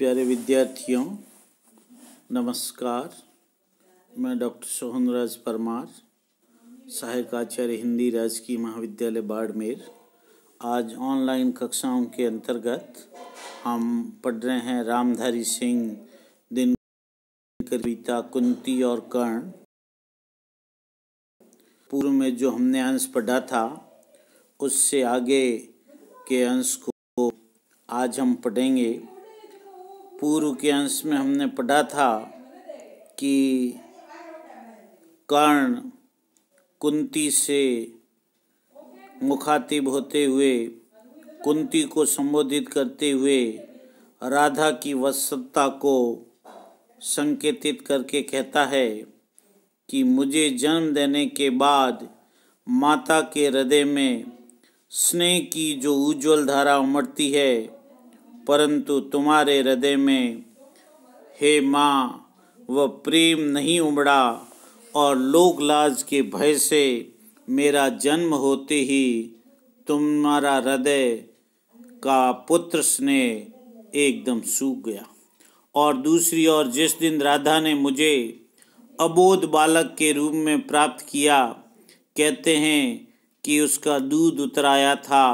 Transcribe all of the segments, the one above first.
प्यारे विद्यार्थियों नमस्कार मैं डॉक्टर सोहन राज परमार सहायक आचार्य हिंदी राजकीय महाविद्यालय बाड़मेर आज ऑनलाइन कक्षाओं के अंतर्गत हम पढ़ रहे हैं रामधारी सिंह दिन कविता कुंती और कर्ण पूर्व में जो हमने अंश पढ़ा था उससे आगे के अंश को आज हम पढ़ेंगे पूर्व के अंश में हमने पढ़ा था कि कर्ण कुंती से मुखातिब होते हुए कुंती को संबोधित करते हुए राधा की वत्सत्ता को संकेतित करके कहता है कि मुझे जन्म देने के बाद माता के हृदय में स्नेह की जो उज्जवल धारा उमड़ती है परंतु तुम्हारे हृदय में हे माँ वह प्रेम नहीं उमड़ा और लोक लाज के भय से मेरा जन्म होते ही तुम्हारा हृदय का पुत्र स्नेह एकदम सूख गया और दूसरी ओर जिस दिन राधा ने मुझे अबोध बालक के रूप में प्राप्त किया कहते हैं कि उसका दूध उतराया था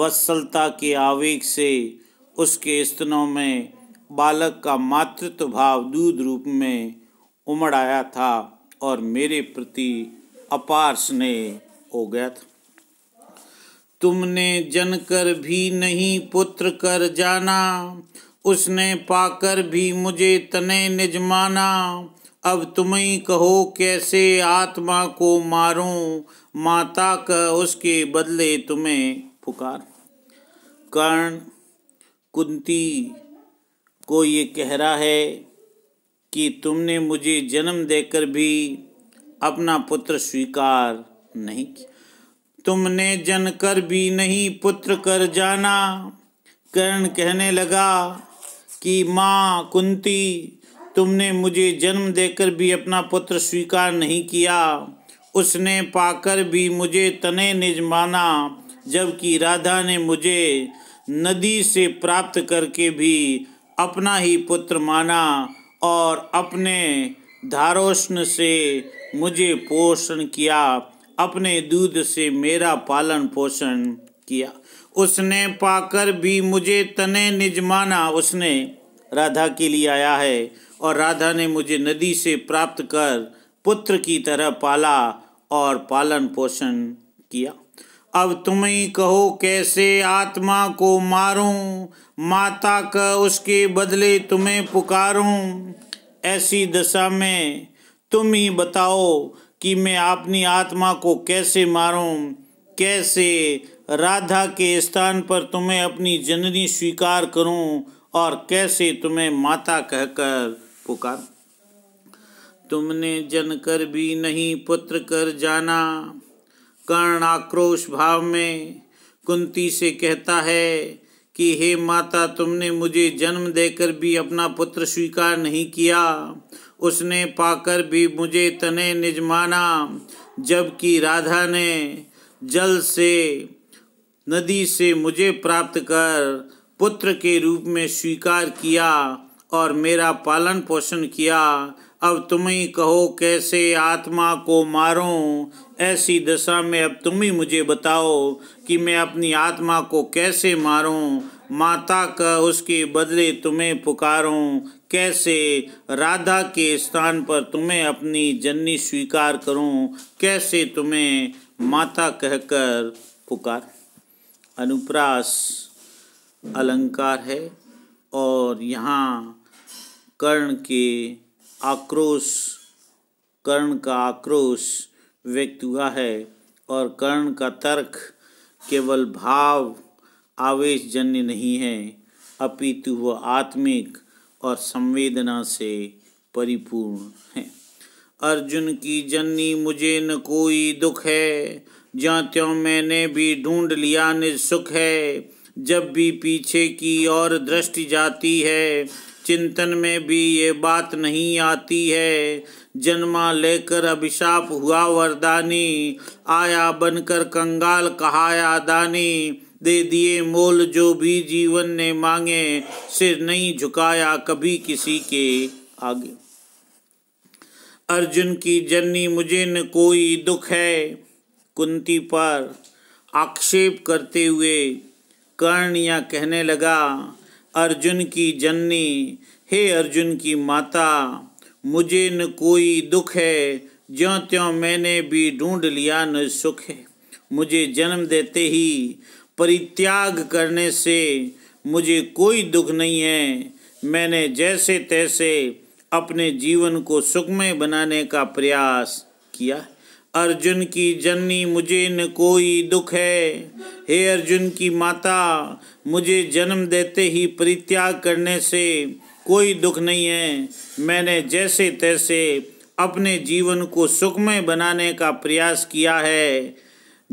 वत्सलता के आवेग से उसके स्तनों में बालक का मातृत्व भाव दूध रूप में उमड़ आया था और मेरे प्रति अपार स्नेह हो गया था तुमने जन कर भी नहीं पुत्र कर जाना उसने पाकर भी मुझे तने निज माना अब तुम ही कहो कैसे आत्मा को मारूं माता का उसके बदले तुम्हें पुकार कर्ण कुंती को ये कह रहा है कि तुमने मुझे जन्म देकर भी अपना पुत्र स्वीकार नहीं किया तुमने जन कर भी नहीं पुत्र कर जाना कर्ण कहने लगा कि माँ कुंती तुमने मुझे जन्म देकर भी अपना पुत्र स्वीकार नहीं किया उसने पाकर भी मुझे तने निज माना जबकि राधा ने मुझे नदी से प्राप्त करके भी अपना ही पुत्र माना और अपने धारोष्ण से मुझे पोषण किया अपने दूध से मेरा पालन पोषण किया उसने पाकर भी मुझे तने निज माना उसने राधा के लिए आया है और राधा ने मुझे नदी से प्राप्त कर पुत्र की तरह पाला और पालन पोषण किया अब तुम ही कहो कैसे आत्मा को मारूं माता का उसके बदले तुम्हें पुकारूं ऐसी दशा में तुम ही बताओ कि मैं अपनी आत्मा को कैसे मारूं कैसे राधा के स्थान पर तुम्हें अपनी जननी स्वीकार करूं और कैसे तुम्हें माता कहकर पुकार तुमने जन कर भी नहीं पुत्र कर जाना कर्ण आक्रोश भाव में कुंती से कहता है कि हे माता तुमने मुझे जन्म देकर भी अपना पुत्र स्वीकार नहीं किया उसने पाकर भी मुझे तने निज माना जबकि राधा ने जल से नदी से मुझे प्राप्त कर पुत्र के रूप में स्वीकार किया और मेरा पालन पोषण किया अब तुम ही कहो कैसे आत्मा को मारो ऐसी दशा में अब तुम ही मुझे बताओ कि मैं अपनी आत्मा को कैसे मारूं माता का उसके बदले तुम्हें पुकारूं कैसे राधा के स्थान पर तुम्हें अपनी जननी स्वीकार करूं कैसे तुम्हें माता कहकर पुकार अनुप्रास अलंकार है और यहाँ कर्ण के आक्रोश कर्ण का आक्रोश व्यक्त हुआ है और कर्ण का तर्क केवल भाव आवेश जन्य नहीं है अपितु वह आत्मिक और संवेदना से परिपूर्ण है अर्जुन की जननी मुझे न कोई दुख है ज्यों त्यों मैंने भी ढूंढ लिया सुख है जब भी पीछे की ओर दृष्टि जाती है चिंतन में भी ये बात नहीं आती है जन्मा लेकर अभिशाप हुआ वरदानी आया बनकर कंगाल कहाया दानी दे दिए मोल जो भी जीवन ने मांगे सिर नहीं झुकाया कभी किसी के आगे अर्जुन की जननी मुझे न कोई दुख है कुंती पर आक्षेप करते हुए कर्ण या कहने लगा अर्जुन की जननी हे अर्जुन की माता मुझे न कोई दुख है ज्यों त्यों मैंने भी ढूंढ लिया न सुख है मुझे जन्म देते ही परित्याग करने से मुझे कोई दुख नहीं है मैंने जैसे तैसे अपने जीवन को सुखमय बनाने का प्रयास किया है अर्जुन की जननी मुझे न कोई दुख है हे अर्जुन की माता मुझे जन्म देते ही परित्याग करने से कोई दुख नहीं है मैंने जैसे तैसे अपने जीवन को सुखमय बनाने का प्रयास किया है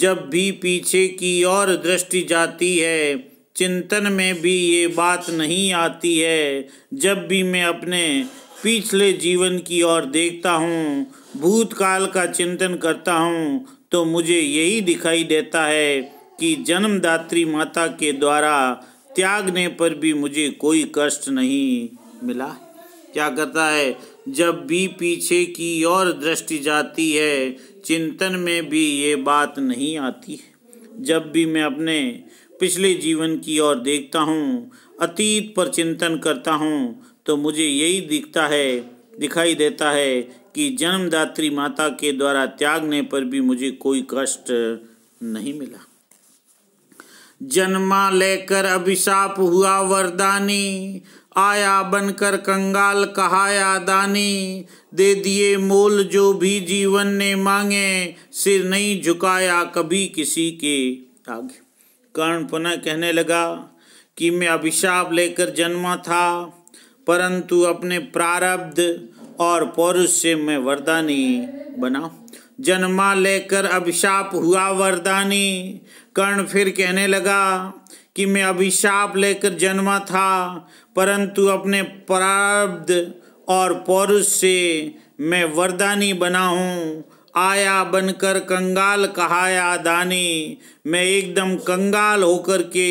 जब भी पीछे की ओर दृष्टि जाती है चिंतन में भी ये बात नहीं आती है जब भी मैं अपने पिछले जीवन की ओर देखता हूँ भूतकाल का चिंतन करता हूँ तो मुझे यही दिखाई देता है कि जन्मदात्री माता के द्वारा त्यागने पर भी मुझे कोई कष्ट नहीं मिला क्या कहता है जब भी पीछे की ओर दृष्टि जाती है चिंतन में भी ये बात नहीं आती जब भी मैं अपने पिछले जीवन की ओर देखता हूँ अतीत पर चिंतन करता हूँ तो मुझे यही दिखता है दिखाई देता है कि जन्मदात्री माता के द्वारा त्यागने पर भी मुझे कोई कष्ट नहीं मिला जन्मा लेकर अभिशाप हुआ वरदानी आया बनकर कंगाल कहाया दानी दे दिए मोल जो भी जीवन ने मांगे सिर नहीं झुकाया कभी किसी के आगे कर्ण पुनः कहने लगा कि मैं अभिशाप लेकर जन्मा था परंतु अपने प्रारब्ध और पौरुष से मैं वरदानी बना जन्मा लेकर अभिशाप हुआ वरदानी कर्ण फिर कहने लगा कि मैं अभिशाप लेकर जन्मा था परंतु अपने प्रारब्ध और पौरुष से मैं वरदानी बना हूँ आया बनकर कंगाल कहाया दानी मैं एकदम कंगाल होकर के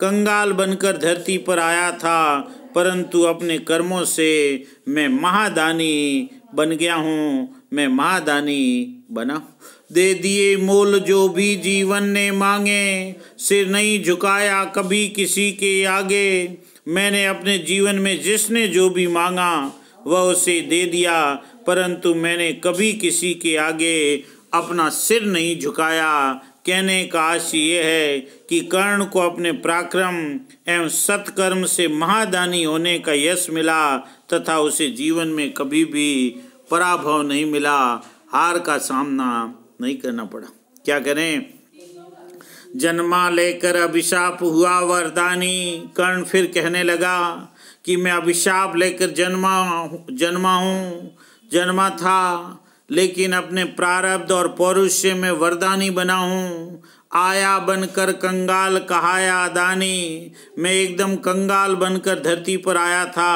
कंगाल बनकर धरती पर आया था परंतु अपने कर्मों से मैं महादानी बन गया हूँ मैं महादानी बना दे दिए मोल जो भी जीवन ने मांगे सिर नहीं झुकाया कभी किसी के आगे मैंने अपने जीवन में जिसने जो भी मांगा वह उसे दे दिया परंतु मैंने कभी किसी के आगे अपना सिर नहीं झुकाया कहने का आशय यह है कि कर्ण को अपने पराक्रम एवं सत्कर्म से महादानी होने का यश मिला तथा उसे जीवन में कभी भी पराभव नहीं मिला हार का सामना नहीं करना पड़ा क्या करें जन्मा लेकर अभिशाप हुआ वरदानी कर्ण फिर कहने लगा कि मैं अभिशाप लेकर जन्मा जन्मा हूँ जन्मा था लेकिन अपने प्रारब्ध और पौरुष्य में वरदानी बना हूँ आया बनकर कंगाल कहाया दानी मैं एकदम कंगाल बनकर धरती पर आया था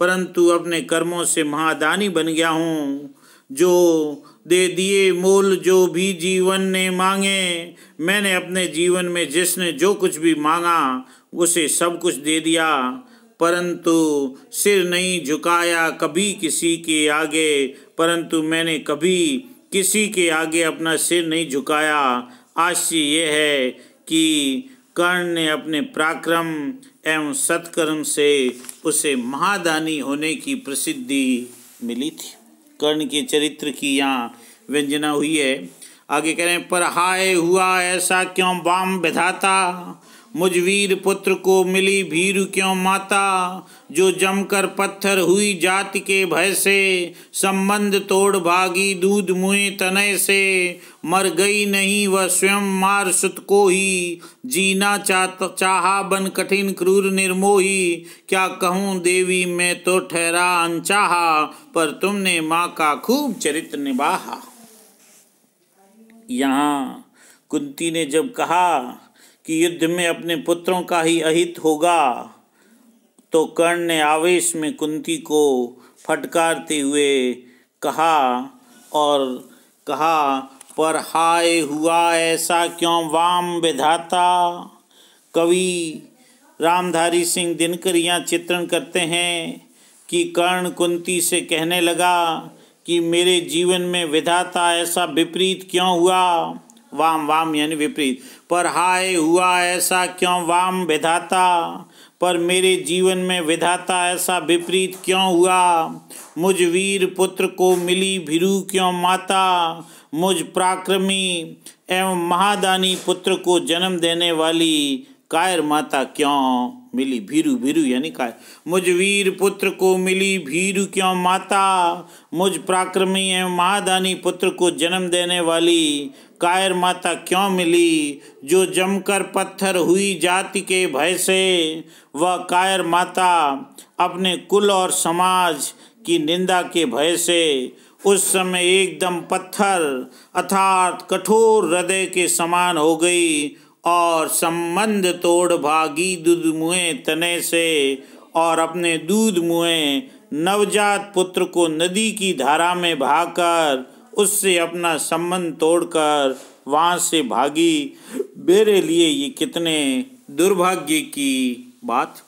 परंतु अपने कर्मों से महादानी बन गया हूँ जो दे दिए मोल जो भी जीवन ने मांगे मैंने अपने जीवन में जिसने जो कुछ भी मांगा उसे सब कुछ दे दिया परंतु सिर नहीं झुकाया कभी किसी के आगे परंतु मैंने कभी किसी के आगे अपना सिर नहीं झुकाया आश्चर्य यह है कि कर्ण ने अपने पराक्रम एवं सत्कर्म से उसे महादानी होने की प्रसिद्धि मिली थी कर्ण के चरित्र की यहाँ व्यंजना हुई है आगे कह रहे हैं पर हाय हुआ ऐसा क्यों बाम विधाता मुझ वीर पुत्र को मिली भीरु क्यों माता जो जमकर पत्थर हुई जाति के भय से संबंध तोड़ भागी दूध मुए तनय से मर गई नहीं वह स्वयं मार सुत को ही जीना चाह चाह बन कठिन क्रूर निर्मोही क्या कहूँ देवी मैं तो ठहरा अनचाहा पर तुमने माँ का खूब चरित्र निभाहा यहाँ कुंती ने जब कहा कि युद्ध में अपने पुत्रों का ही अहित होगा तो कर्ण ने आवेश में कुंती को फटकारते हुए कहा और कहा पर हाय हुआ ऐसा क्यों वाम विधाता कवि रामधारी सिंह दिनकर यहाँ चित्रण करते हैं कि कर्ण कुंती से कहने लगा कि मेरे जीवन में विधाता ऐसा विपरीत क्यों हुआ वाम वाम यानी विपरीत पर हाय हुआ ऐसा क्यों वाम विधाता पर मेरे जीवन में विधाता ऐसा विपरीत क्यों हुआ मुझ वीर पुत्र को मिली भिरु क्यों माता मुझ पराक्रमी एवं महादानी पुत्र को जन्म देने वाली कायर माता क्यों मिली भीरु भीरु यानी काय मुझ वीर पुत्र को मिली भीरू क्यों माता मुझ पराक्रमी एवं महादानी पुत्र को जन्म देने वाली कायर माता क्यों मिली जो जमकर पत्थर हुई जाति के भय से वह कायर माता अपने कुल और समाज की निंदा के भय से उस समय एकदम पत्थर अर्थात कठोर हृदय के समान हो गई और संबंध तोड़ भागी दूध मुए तने से और अपने दूध मुए नवजात पुत्र को नदी की धारा में भाकर उससे अपना संबंध तोड़कर वहाँ से भागी मेरे लिए ये कितने दुर्भाग्य की बात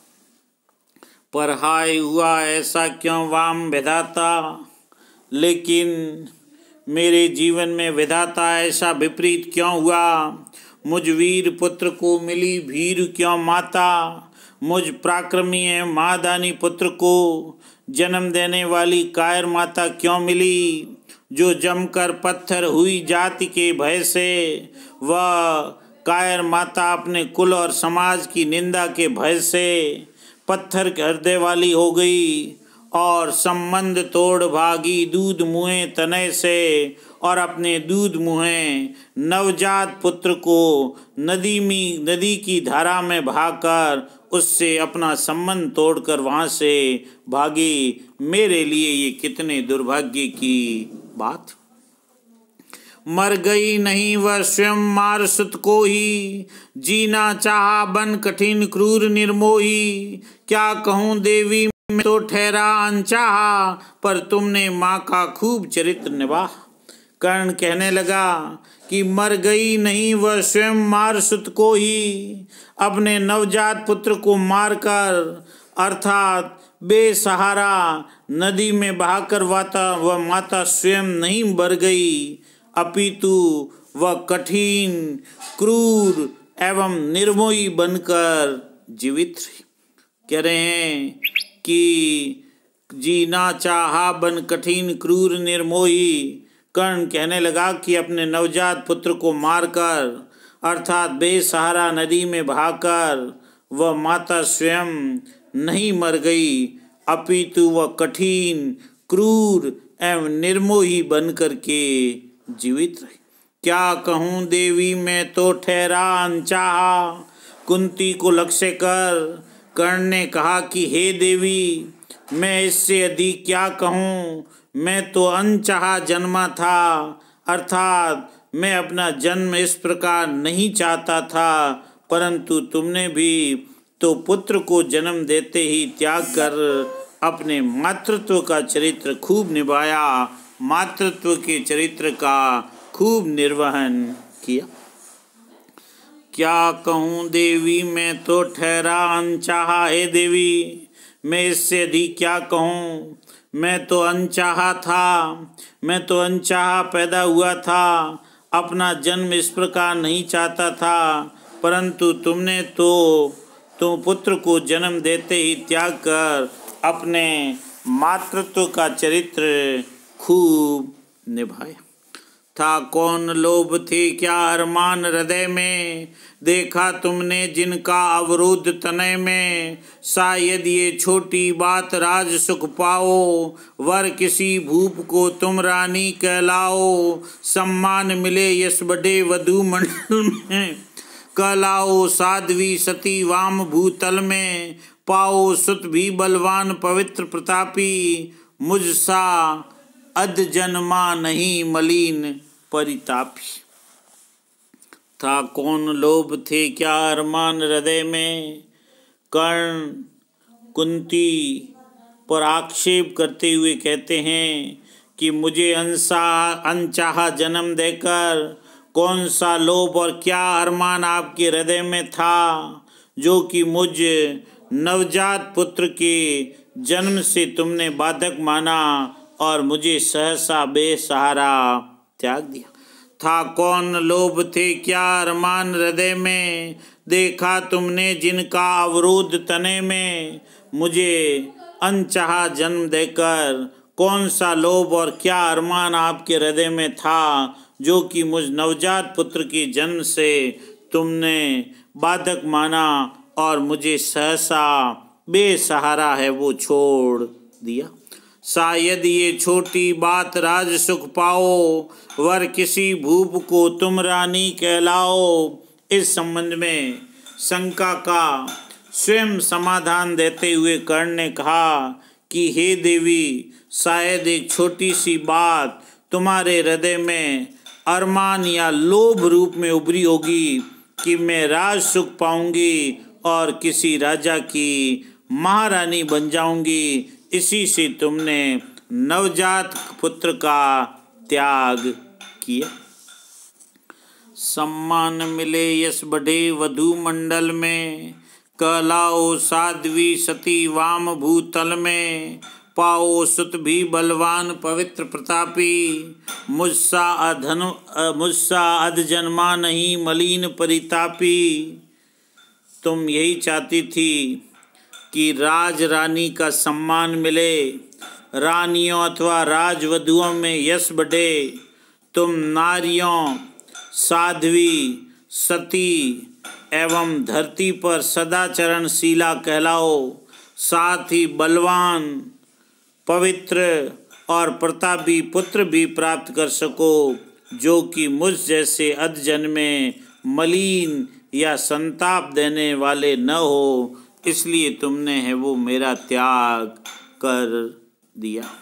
पर हाय हुआ ऐसा क्यों वाम विधाता लेकिन मेरे जीवन में विधाता ऐसा विपरीत क्यों हुआ मुझ वीर पुत्र को मिली भीर क्यों माता मुझ प्राक्रमीय महादानी पुत्र को जन्म देने वाली कायर माता क्यों मिली जो जमकर पत्थर हुई जाति के भय से वह कायर माता अपने कुल और समाज की निंदा के भय से पत्थर के हृदय वाली हो गई और संबंध तोड़ भागी दूध मुहे तनय से और अपने दूध मुहे नवजात पुत्र को नदी में नदी की धारा में भागकर उससे अपना संबंध तोड़कर वहाँ से भागी मेरे लिए ये कितने दुर्भाग्य की बात मर गई नहीं वह स्वयं मार सुत को ही जीना चाहा बन कठिन क्रूर निर्मोही क्या कहूं देवी में तो ठहरा अनचाहा पर तुमने माँ का खूब चरित्र निभा कर्ण कहने लगा कि मर गई नहीं वह स्वयं मार सुत को ही अपने नवजात पुत्र को मारकर अर्थात बेसहारा नदी में बहाकर वाता वह वा माता स्वयं नहीं भर गई अपितु वह कठिन क्रूर एवं निर्मोही बनकर जीवित कह रहे हैं कि जीना चाहा बन कठिन क्रूर निर्मोही कर्ण कहने लगा कि अपने नवजात पुत्र को मारकर अर्थात बेसहारा नदी में भाकर वह माता स्वयं नहीं मर गई अपितु वह कठिन क्रूर एवं निर्मोही बन करके जीवित रही क्या कहूँ देवी मैं तो ठहरा अनचाह कुंती को लक्ष्य कर कर्ण ने कहा कि हे देवी मैं इससे अधिक क्या कहूँ मैं तो अनचाहा जन्मा था अर्थात मैं अपना जन्म इस प्रकार नहीं चाहता था परंतु तुमने भी तो पुत्र को जन्म देते ही त्याग कर अपने मातृत्व का चरित्र खूब निभाया मातृत्व के चरित्र का खूब निर्वहन किया क्या कहूँ देवी मैं तो ठहरा अनचाहा है देवी मैं इससे अधिक क्या कहूँ मैं तो अनचाहा था मैं तो अनचाहा पैदा हुआ था अपना जन्म इस प्रकार नहीं चाहता था परंतु तुमने तो तो पुत्र को जन्म देते ही त्याग कर अपने मातृत्व का चरित्र खूब निभाया था कौन लोभ थी क्या अरमान हृदय में देखा तुमने जिनका अवरुद्ध तनय में शायद ये छोटी बात राज सुख पाओ वर किसी भूप को तुम रानी कहलाओ सम्मान मिले यश बड़े वधु मंडल में कहलाओ साध्वी सती वाम भूतल में पाओ सुत भी बलवान पवित्र प्रतापी मुझसा सा अध जन्मा नहीं मलिन परितापी था कौन लोभ थे क्या अरमान हृदय में कर्ण कुंती पर आक्षेप करते हुए कहते हैं कि मुझे अनसा अनचाहा जन्म देकर कौन सा लोभ और क्या अरमान आपके हृदय में था जो कि मुझ नवजात पुत्र के जन्म से तुमने बाधक माना और मुझे सहसा बेसहारा त्याग दिया था कौन लोभ थे क्या अरमान हृदय में देखा तुमने जिनका अवरोध तने में मुझे अनचाहा जन्म देकर कौन सा लोभ और क्या अरमान आपके हृदय में था जो कि मुझ नवजात पुत्र के जन्म से तुमने बाधक माना और मुझे सहसा बेसहारा है वो छोड़ दिया शायद ये छोटी बात राज सुख पाओ वर किसी भूप को तुम रानी कहलाओ इस संबंध में शंका का स्वयं समाधान देते हुए कर्ण ने कहा कि हे देवी शायद एक छोटी सी बात तुम्हारे हृदय में अरमान या लोभ रूप में उभरी होगी कि मैं राज सुख पाऊंगी और किसी राजा की महारानी बन जाऊंगी इसी से तुमने नवजात पुत्र का त्याग किया सम्मान मिले यश बढ़े वधु मंडल में कहलाओ साध्वी सती वाम भूतल में पाओ सुत भी बलवान पवित्र प्रतापी मुझसा अधन मुझसा अध जन्मा नहीं मलिन परितापी तुम यही चाहती थी कि राज रानी का सम्मान मिले रानियों अथवा राजवधुओं में यश बढ़े तुम नारियों साध्वी सती एवं धरती पर सदाचरणशीला कहलाओ साथ ही बलवान पवित्र और प्रतापी पुत्र भी प्राप्त कर सको जो कि मुझ जैसे अधजन में मलिन या संताप देने वाले न हो इसलिए तुमने है वो मेरा त्याग कर दिया